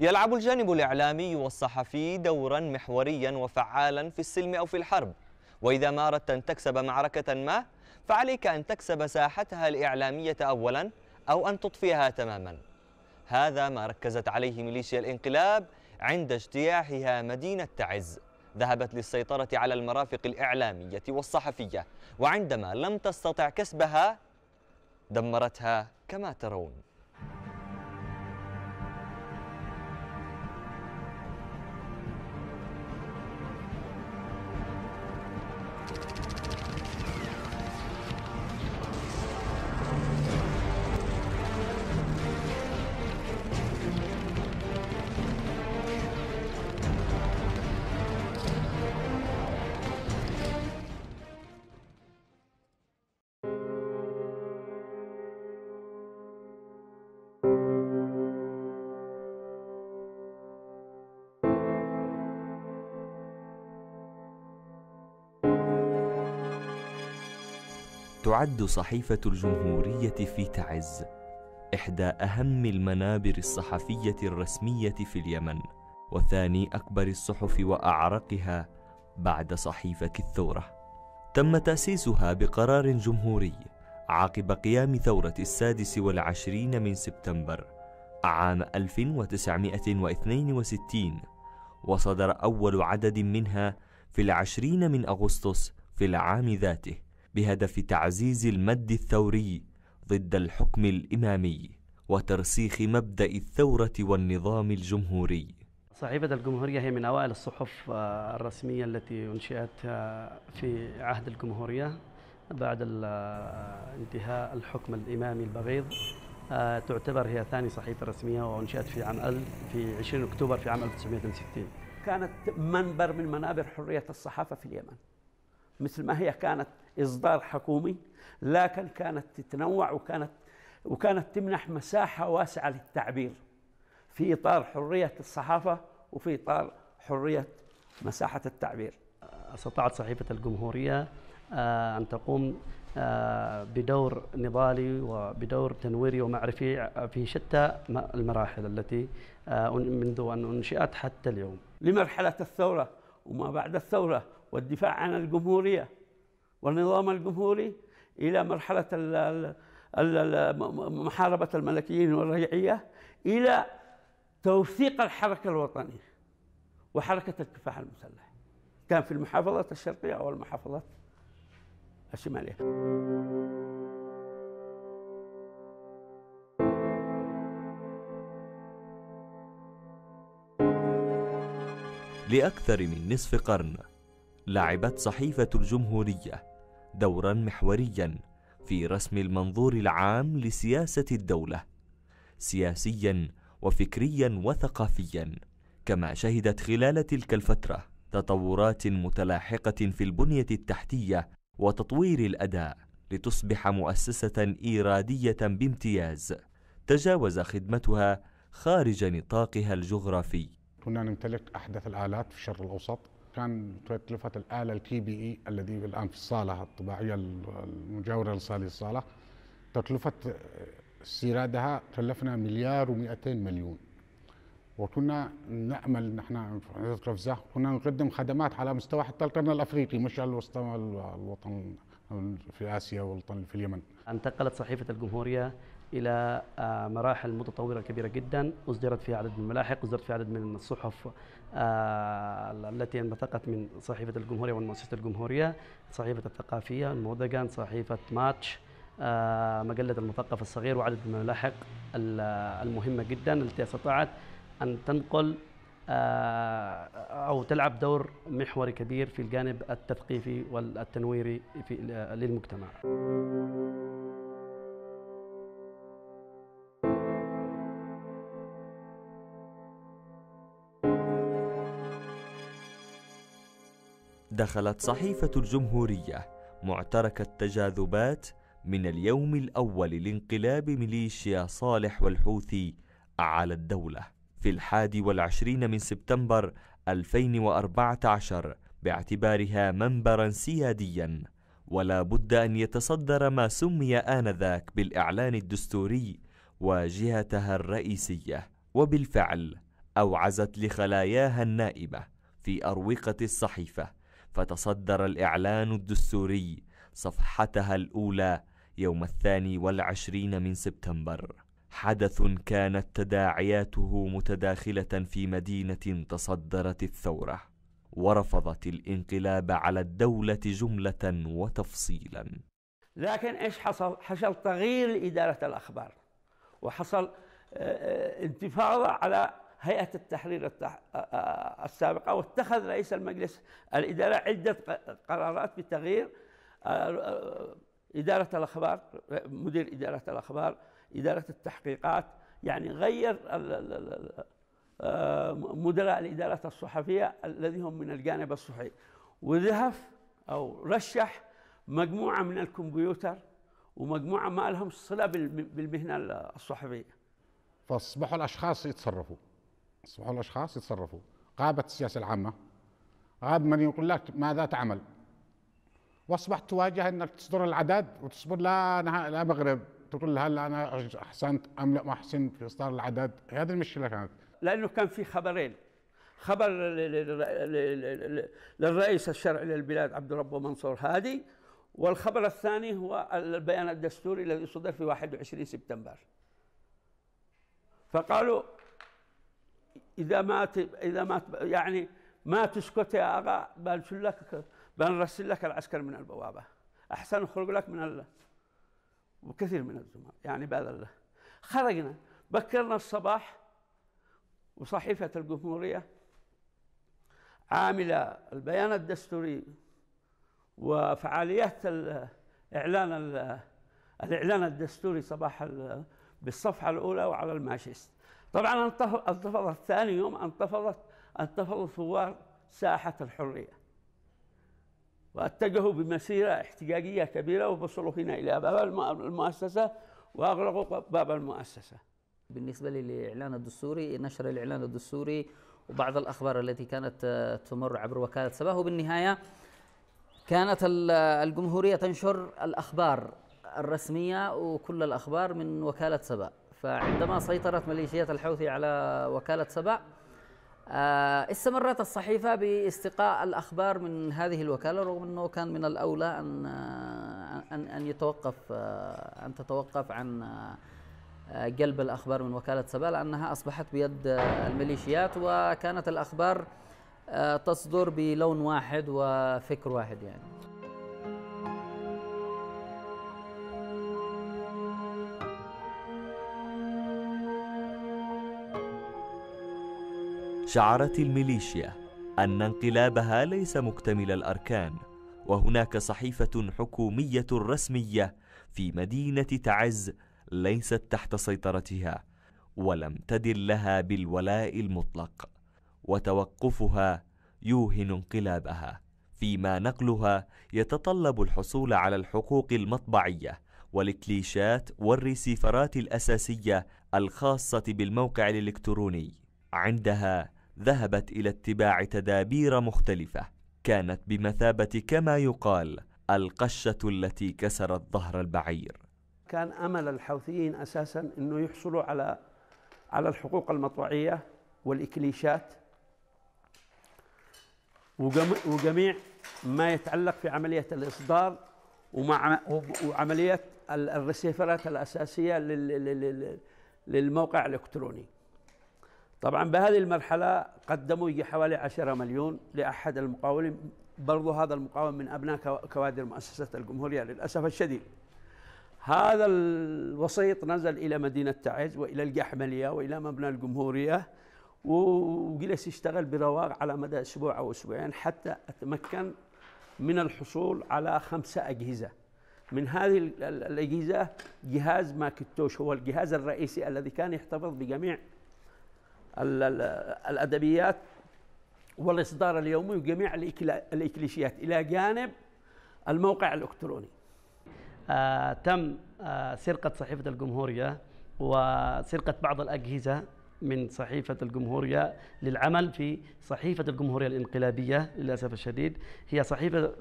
يلعب الجانب الإعلامي والصحفي دورا محوريا وفعالا في السلم أو في الحرب وإذا ما أردت أن تكسب معركة ما فعليك أن تكسب ساحتها الإعلامية أولا أو أن تطفئها تماما هذا ما ركزت عليه ميليشيا الانقلاب عند اجتياحها مدينة تعز ذهبت للسيطرة على المرافق الإعلامية والصحفية وعندما لم تستطع كسبها دمرتها كما ترون تعد صحيفة الجمهورية في تعز إحدى أهم المنابر الصحفية الرسمية في اليمن وثاني أكبر الصحف وأعرقها بعد صحيفة الثورة تم تأسيسها بقرار جمهوري عقب قيام ثورة السادس والعشرين من سبتمبر عام 1962 وصدر أول عدد منها في العشرين من أغسطس في العام ذاته بهدف تعزيز المد الثوري ضد الحكم الإمامي وترسيخ مبدأ الثورة والنظام الجمهوري صحيفة الجمهورية هي من أوائل الصحف آه، الرسمية التي أنشئت آه، في عهد الجمهورية بعد آه، انتهاء الحكم الإمامي البغيض تعتبر هي ثاني صحيفة رسمية وأنشئت في عام في 20 أكتوبر في عام 1960 كانت منبر من منابر حرية الصحافة في اليمن مثل ما هي كانت إصدار حكومي لكن كانت تتنوع وكانت وكانت تمنح مساحة واسعة للتعبير في إطار حرية الصحافة وفي إطار حرية مساحة التعبير استطاعت صحيفة الجمهورية آه، أن تقوم آه، بدور نضالي وبدور تنويري ومعرفي في شتى المراحل التي آه، منذ أن أنشئت حتى اليوم لمرحلة الثورة وما بعد الثورة والدفاع عن الجمهورية والنظام الجمهوري إلى مرحلة محاربة الملكيين والرجعية إلى توثيق الحركة الوطنية وحركة الكفاح المسلح كان في المحافظات الشرقية أو المحافظات الشمالية لأكثر من نصف قرن لعبت صحيفة الجمهورية دورا محوريا في رسم المنظور العام لسياسة الدولة سياسيا وفكريا وثقافيا كما شهدت خلال تلك الفترة تطورات متلاحقة في البنية التحتية وتطوير الأداء لتصبح مؤسسة إيرادية بامتياز تجاوز خدمتها خارج نطاقها الجغرافي كنا نمتلك أحدث الآلات في الشرق الأوسط كان تكلفة الآلة الكي بي إي الذي الآن في الصالة الطباعية المجاورة لصالة الصالة تكلفة استيرادها كلفنا مليار و200 مليون وكنا نأمل نحن في عيادة قفزة كنا نقدم خدمات على مستوى حتى القرن الأفريقي مش على الوسط الوطن في آسيا والوطن في اليمن انتقلت صحيفة الجمهورية الى آه، مراحل متطوره كبيره جدا اصدرت فيها عدد من الملاحق اصدرت فيها عدد من الصحف آه، التي انبثقت من صحيفه الجمهوريه والمؤسسه الجمهوريه صحيفه الثقافيه المودجان صحيفه ماتش آه، مجله المثقف الصغير وعدد من الملاحق المهمه جدا التي استطاعت ان تنقل او تلعب دور محوري كبير في الجانب التثقيفي والتنويري في للمجتمع دخلت صحيفة الجمهورية معترك التجاذبات من اليوم الأول لانقلاب ميليشيا صالح والحوثي على الدولة في الحادي والعشرين من سبتمبر 2014 باعتبارها منبرا سياديا ولا بد أن يتصدر ما سمي آنذاك بالإعلان الدستوري واجهتها الرئيسية وبالفعل أوعزت لخلاياها النائبة في أروقة الصحيفة فتصدر الإعلان الدستوري صفحتها الأولى يوم الثاني والعشرين من سبتمبر حدث كانت تداعياته متداخلة في مدينة تصدرت الثورة ورفضت الانقلاب على الدولة جملة وتفصيلا لكن ايش حصل؟ حصل تغيير لإدارة الأخبار وحصل آه، آه، انتفاضة على هيئة التحرير السابقة واتخذ رئيس المجلس الإدارة عدة قرارات بتغيير إدارة الأخبار مدير إدارة الأخبار إدارة التحقيقات يعني غير مدراء الإدارة الصحفية الذي هم من الجانب الصحي وذهف أو رشح مجموعة من الكمبيوتر ومجموعة ما لهم صلة بالمهنة الصحفية فأصبحوا الأشخاص يتصرفوا اصبحوا الاشخاص يتصرفوا غابت السياسه العامه غاب من يقول لك ماذا تعمل واصبحت تواجه انك تصدر العدد وتصبر لا نهاية لا مغرب تقول هل انا احسنت ام لا ما احسنت في اصدار العدد هذه المشكله كانت لانه كان في خبرين خبر للرئيس الشرعي للبلاد عبد ربه منصور هادي والخبر الثاني هو البيان الدستوري الذي صدر في 21 سبتمبر فقالوا اذا ما اذا ما يعني ما تسكت يا اغا بنرسل لك بنرسل لك العسكر من البوابه احسن نخرج لك من ال... وكثير من الزملاء يعني بعد الله خرجنا بكرنا الصباح وصحيفه الجمهوريه عامله البيان الدستوري وفعاليات الاعلان الاعلان الدستوري صباح بالصفحه الاولى وعلى الماشيست طبعا انتفضت ثاني يوم انتفضت انتفض ثوار ساحة الحرية واتجهوا بمسيرة احتجاجية كبيرة ووصلوا هنا إلى باب المؤسسة وأغلقوا باب المؤسسة بالنسبة للإعلان الدستوري نشر الإعلان الدستوري وبعض الأخبار التي كانت آه، تمر عبر وكالة سباه وبالنهاية كانت الجمهورية تنشر الأخبار الرسمية وكل الأخبار من وكالة سبأ فعندما سيطرت ميليشيات الحوثي على وكالة سبأ آه، استمرت الصحيفة باستقاء الأخبار من هذه الوكالة رغم أنه كان من الأولى أن آه، أن أن يتوقف آه، أن تتوقف عن جلب الأخبار من وكالة سبأ لأنها أصبحت بيد الميليشيات وكانت الأخبار تصدر بلون واحد وفكر واحد يعني شعرت الميليشيا أن انقلابها ليس مكتمل الأركان وهناك صحيفة حكومية رسمية في مدينة تعز ليست تحت سيطرتها ولم تدل لها بالولاء المطلق وتوقفها يوهن انقلابها فيما نقلها يتطلب الحصول على الحقوق المطبعيه والكليشات والريسيفرات الاساسيه الخاصه بالموقع الالكتروني عندها ذهبت إلى اتباع تدابير مختلفة كانت بمثابة كما يقال القشة التي كسرت ظهر البعير كان أمل الحوثيين أساسا أنه يحصلوا على على الحقوق المطوعية والإكليشات وجميع ما يتعلق في عملية الإصدار ومع وعملية الرسيفرات الأساسية للموقع الإلكتروني طبعا بهذه المرحلة قدموا يجي حوالي 10 مليون لأحد المقاولين برضو هذا المقاول من أبناء كوادر مؤسسة الجمهورية للأسف الشديد هذا الوسيط نزل إلى مدينة تعز وإلى الجحملية وإلى مبنى الجمهورية وجلس يشتغل برواق على مدى أسبوع أو أسبوعين حتى أتمكن من الحصول على خمسة أجهزة من هذه الأجهزة جهاز ماكتوش هو الجهاز الرئيسي الذي كان يحتفظ بجميع الأدبيات والإصدار اليومي وجميع الإكليشيات إلى جانب الموقع الإلكتروني آه تم آه سرقة صحيفة الجمهورية وسرقة بعض الأجهزة من صحيفة الجمهورية للعمل في صحيفة الجمهورية الإنقلابية للأسف الشديد هي صحيفة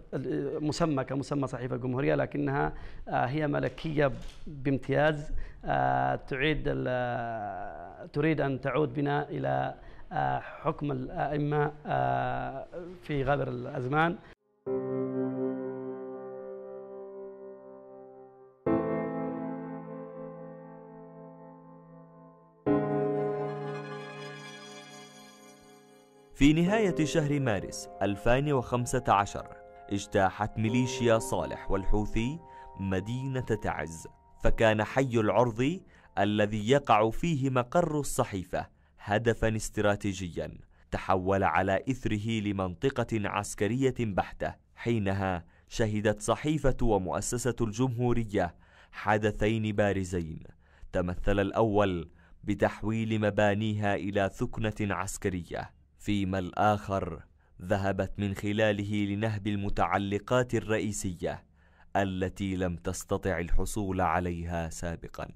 مسمى كمسمى صحيفة الجمهورية لكنها آه، هي ملكية بامتياز آه، تعيد آه، تريد أن تعود بنا إلى حكم الأئمة في غابر الأزمان في نهاية شهر مارس 2015 اجتاحت ميليشيا صالح والحوثي مدينة تعز فكان حي العرض الذي يقع فيه مقر الصحيفة هدفا استراتيجيا تحول على إثره لمنطقة عسكرية بحتة حينها شهدت صحيفة ومؤسسة الجمهورية حدثين بارزين تمثل الأول بتحويل مبانيها إلى ثكنة عسكرية فيما الآخر ذهبت من خلاله لنهب المتعلقات الرئيسية التي لم تستطع الحصول عليها سابقا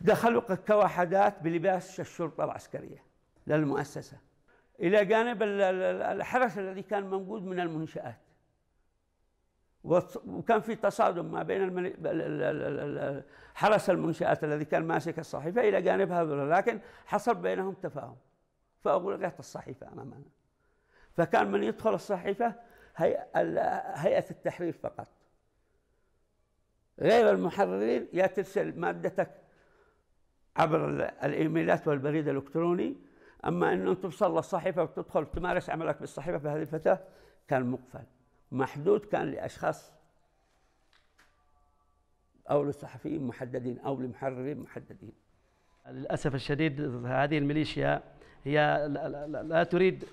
دخلوا كوحدات بلباس الشرطة العسكرية للمؤسسة إلى جانب الحرس الذي كان موجود من المنشآت وكان في تصادم ما بين حرس المنشآت الذي كان ماسك الصحيفة إلى جانب هذول لكن حصل بينهم تفاهم فأغلقت الصحيفة أمامنا فكان من يدخل الصحيفة هيئة التحرير فقط غير المحررين يا ترسل مادتك عبر الايميلات والبريد الالكتروني اما انه توصل للصحيفه وتدخل تمارس عملك بالصحيفه في هذه الفتره كان مقفل محدود كان لاشخاص او لصحفيين محددين او لمحررين محددين للاسف الشديد هذه الميليشيا هي لا تريد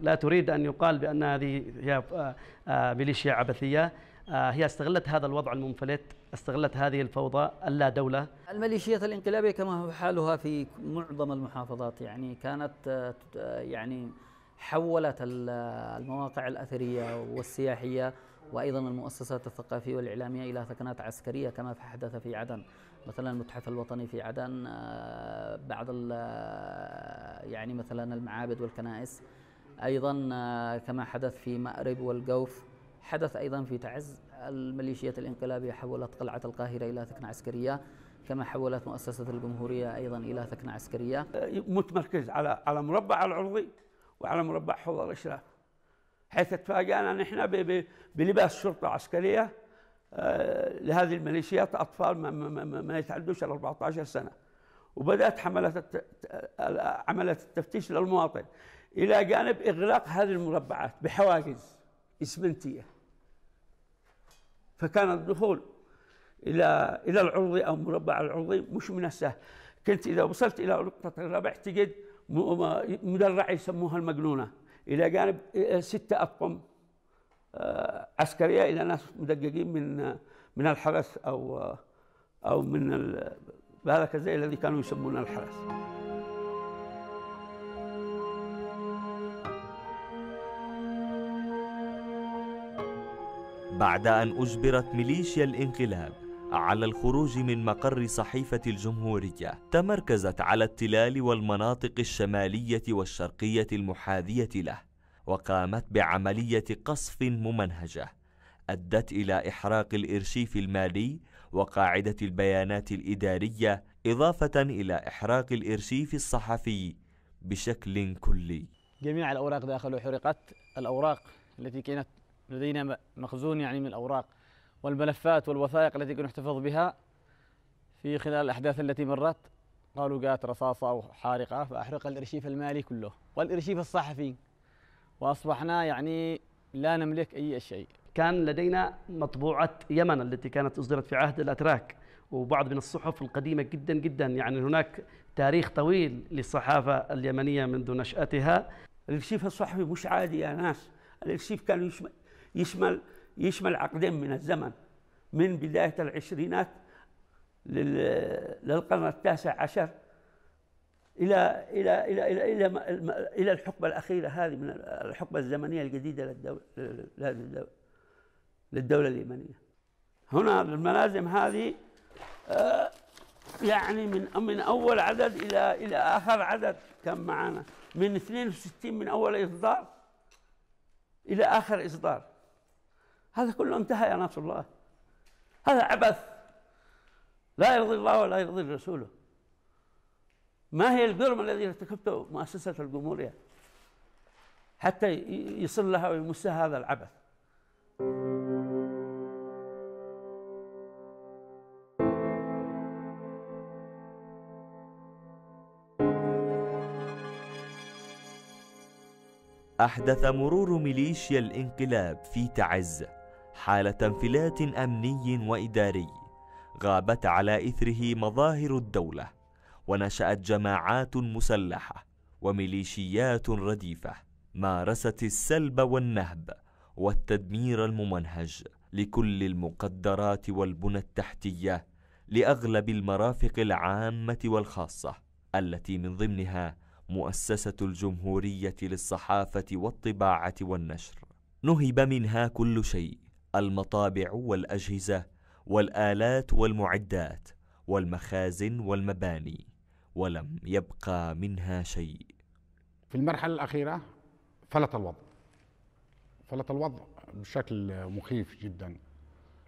لا تريد ان يقال بان هذه هي آه، آه، ميليشيا عبثيه آه، هي استغلت هذا الوضع المنفلت استغلت هذه الفوضى اللا دولة الميليشيات الانقلابية كما هو حالها في معظم المحافظات يعني كانت يعني حولت المواقع الأثرية والسياحية وأيضا المؤسسات الثقافية والإعلامية إلى ثكنات عسكرية كما حدث في عدن مثلا المتحف الوطني في عدن آه، بعض آه، يعني مثلا المعابد والكنائس ايضا آه، كما حدث في مأرب والجوف حدث ايضا في تعز الميليشيات الانقلابيه حولت قلعه القاهره الى ثكنه عسكريه كما حولت مؤسسه الجمهوريه ايضا الى ثكنه عسكريه متمركز على على مربع العرضي وعلى مربع حوض الاشراف حيث تفاجأنا نحن بلباس شرطه عسكريه آه، لهذه الميليشيات اطفال ما, ما, ما يتعدوش ال 14 سنه وبدات حمله عملت التفتيش للمواطن الى جانب اغلاق هذه المربعات بحواجز اسمنتيه فكان الدخول الى الى العرضي او المربع العرضي مش من السهل كنت اذا وصلت الى نقطه الربع تجد مدرعه يسموها المجنونه الى جانب آه، سته اطقم آه، عسكريه الى ناس مدققين من من الحرس او او من ذلك الزي الذي كانوا يسمونه الحرس. بعد أن أجبرت ميليشيا الانقلاب على الخروج من مقر صحيفة الجمهورية تمركزت على التلال والمناطق الشمالية والشرقية المحاذية له وقامت بعملية قصف ممنهجة أدت إلى إحراق الإرشيف المالي وقاعدة البيانات الإدارية إضافة إلى إحراق الإرشيف الصحفي بشكل كلي جميع الأوراق داخل حرقت الأوراق التي كانت لدينا مخزون يعني من الأوراق والملفات والوثائق التي كنا نحتفظ بها في خلال الأحداث التي مرت قالوا جاءت رصاصة أو حارقة فأحرق الإرشيف المالي كله والإرشيف الصحفي وأصبحنا يعني لا نملك أي شيء كان لدينا مطبوعة يمن التي كانت أصدرت في عهد الأتراك وبعض من الصحف القديمة جدا جدا يعني هناك تاريخ طويل للصحافة اليمنية منذ نشأتها الارشيف الصحفي مش عادي يا ناس الارشيف كان يشمل يشمل يشمل عقدين من الزمن من بداية العشرينات للقرن التاسع عشر الى الى الى الى الى, إلى الحقبه الاخيره هذه من الحقبه الزمنيه الجديده للدوله لهذه الدوله للدوله اليمنيه هنا الملازم هذه آه، يعني من من اول عدد الى الى اخر عدد كان معنا من 62 من اول اصدار الى اخر اصدار هذا كله انتهى يا ناصر الله هذا عبث لا يرضي الله ولا يرضي رسوله ما هي الجرم الذي ارتكبته مؤسسة الجمهورية يعني؟ حتى يصل لها ويمسها هذا العبث أحدث مرور ميليشيا الانقلاب في تعز حالة انفلات أمني وإداري غابت على إثره مظاهر الدولة ونشأت جماعات مسلحة وميليشيات رديفة مارست السلب والنهب والتدمير الممنهج لكل المقدرات والبنى التحتية لأغلب المرافق العامة والخاصة التي من ضمنها مؤسسة الجمهورية للصحافة والطباعة والنشر نهب منها كل شيء المطابع والأجهزة والآلات والمعدات والمخازن والمباني ولم يبقى منها شيء في المرحلة الأخيرة فلت الوضع فلت الوضع بشكل مخيف جدا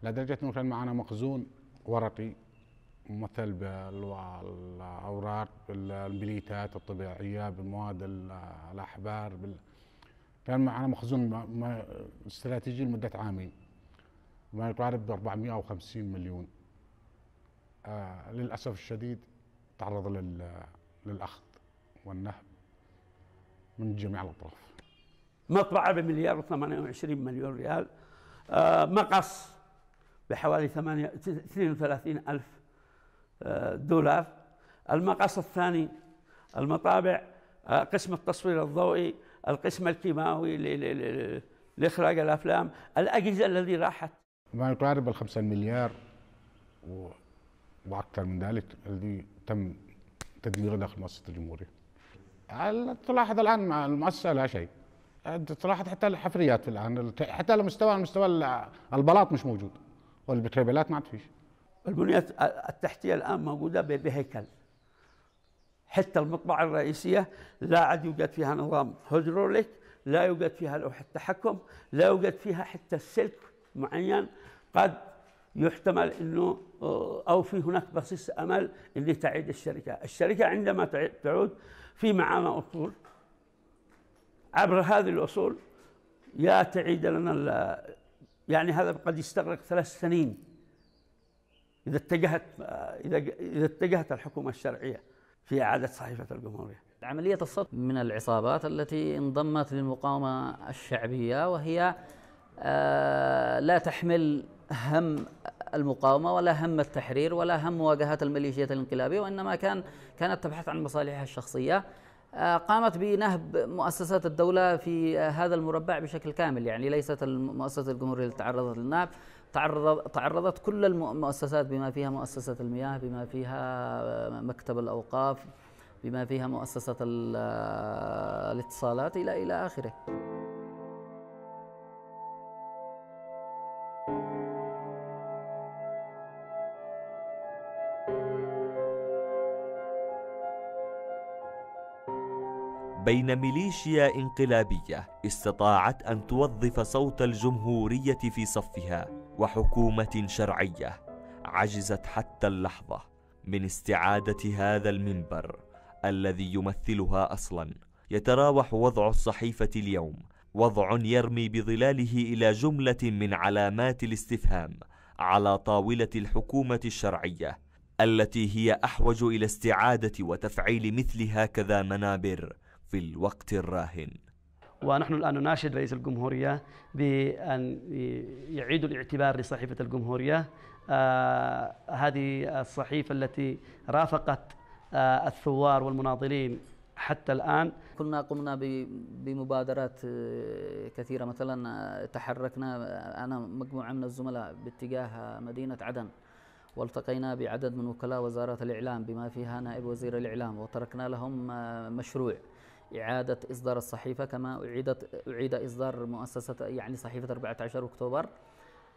لدرجة أنه كان معنا مخزون ورقي ممثل بالأوراق بالبليتات الطبيعية بالمواد الأحبار بال... كان معنا مخزون استراتيجي لمدة عامين ما يقارب 450 مليون آه للأسف الشديد تعرض للأخذ والنهب من جميع الأطراف مطبعة بمليار و28 مليون ريال آه، مقص بحوالي 32 ألف آه، دولار المقص الثاني المطابع آه، قسم التصوير الضوئي القسم الكيماوي لإخراج الأفلام الأجهزة الذي راحت ما يقارب ال 5 مليار و... وأكثر من ذلك الذي تم تدميره داخل مؤسسه الجمهوريه. تلاحظ الان مع المؤسسه لا شيء. تلاحظ حتى الحفريات الان حتى على مستوى مستوى البلاط مش موجود والبتريبلات ما عاد فيش. البنية التحتية الآن موجودة بهيكل حتى المطبعة الرئيسية لا عاد يوجد فيها نظام هيدروليك لا يوجد فيها لوحة تحكم لا يوجد فيها حتى السلك معين قد يحتمل انه آه، او في هناك بصيص امل اللي تعيد الشركه، الشركه عندما تعود في معانا اصول عبر هذه الاصول يا تعيد لنا يعني هذا قد يستغرق ثلاث سنين اذا اتجهت آه، اذا اذا اتجهت الحكومه الشرعيه في اعاده صحيفه الجمهوريه. عمليه الصد من العصابات التي انضمت للمقاومه الشعبيه وهي آه، لا تحمل هم المقاومه ولا هم التحرير ولا هم مواجهه الميليشيات الانقلابيه وانما كان كانت تبحث عن مصالحها الشخصيه آه، قامت بنهب مؤسسات الدولة في آه، هذا المربع بشكل كامل يعني ليست المؤسسة الجمهورية اللي تعرضت للنهب تعرضت كل المؤسسات بما فيها مؤسسة المياه بما فيها آه، مكتب الأوقاف بما فيها مؤسسة الاتصالات إلى إلى آخره بين ميليشيا انقلابية استطاعت أن توظف صوت الجمهورية في صفها وحكومة شرعية عجزت حتى اللحظة من استعادة هذا المنبر الذي يمثلها أصلا يتراوح وضع الصحيفة اليوم وضع يرمي بظلاله إلى جملة من علامات الاستفهام على طاولة الحكومة الشرعية التي هي احوج الى استعاده وتفعيل مثل هكذا منابر في الوقت الراهن ونحن الآن نناشد رئيس الجمهورية بأن يعيد الاعتبار لصحيفة الجمهورية آه هذه الصحيفة التي رافقت آه الثوار والمناضلين حتى الآن كنا قمنا بمبادرات آه، كثيرة مثلا آه، تحركنا آه، أنا مجموعة من الزملاء باتجاه مدينة عدن والتقينا بعدد من وكلاء وزارة الإعلام بما فيها نائب وزير الإعلام وتركنا لهم مشروع إعادة إصدار الصحيفة كما أعيدت أعيد إصدار مؤسسة يعني صحيفة 14 أكتوبر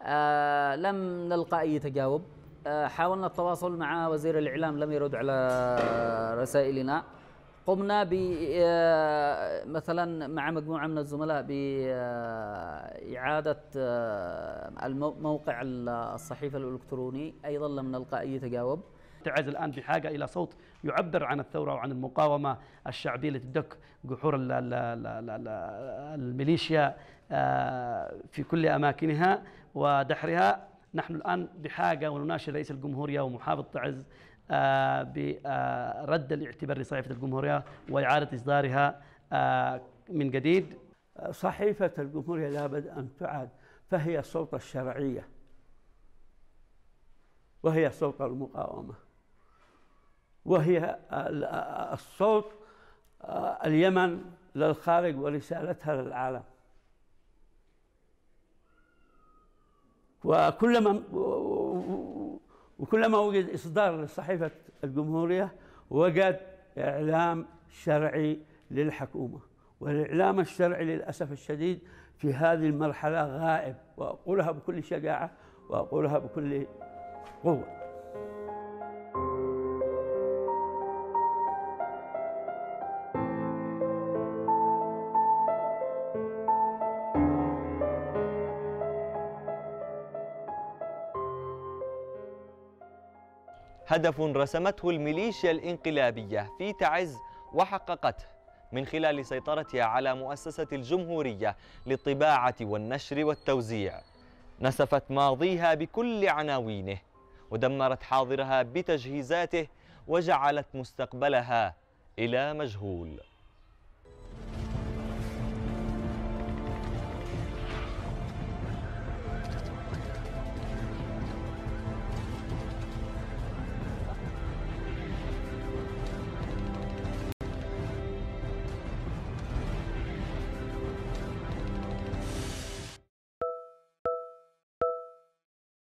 آه لم نلقى أي تجاوب آه حاولنا التواصل مع وزير الإعلام لم يرد على رسائلنا قمنا ب آه، مثلا مع مجموعة من الزملاء بإعادة آه، آه، موقع الصحيفة الإلكتروني أيضا لم نلقى أي تجاوب المتعز الآن بحاجة إلى صوت يعبر عن الثورة وعن المقاومة الشعبية التي تدك جحور الميليشيا آه، في كل أماكنها ودحرها نحن الآن بحاجة ونناشد رئيس الجمهورية ومحافظ تعز آه، برد الاعتبار لصحيفة الجمهورية وإعادة إصدارها آه، من جديد صحيفة الجمهورية لابد أن تعاد فهي السلطة الشرعية وهي سلطة المقاومة وهي الصوت آه، اليمن للخارج ورسالتها للعالم وكلما وكلما وجد إصدار لصحيفة الجمهورية وجد إعلام شرعي للحكومة والإعلام الشرعي للأسف الشديد في هذه المرحلة غائب وأقولها بكل شجاعة وأقولها بكل قوة هدف رسمته الميليشيا الانقلابية في تعز وحققته من خلال سيطرتها على مؤسسة الجمهورية للطباعة والنشر والتوزيع نسفت ماضيها بكل عناوينه ودمرت حاضرها بتجهيزاته وجعلت مستقبلها إلى مجهول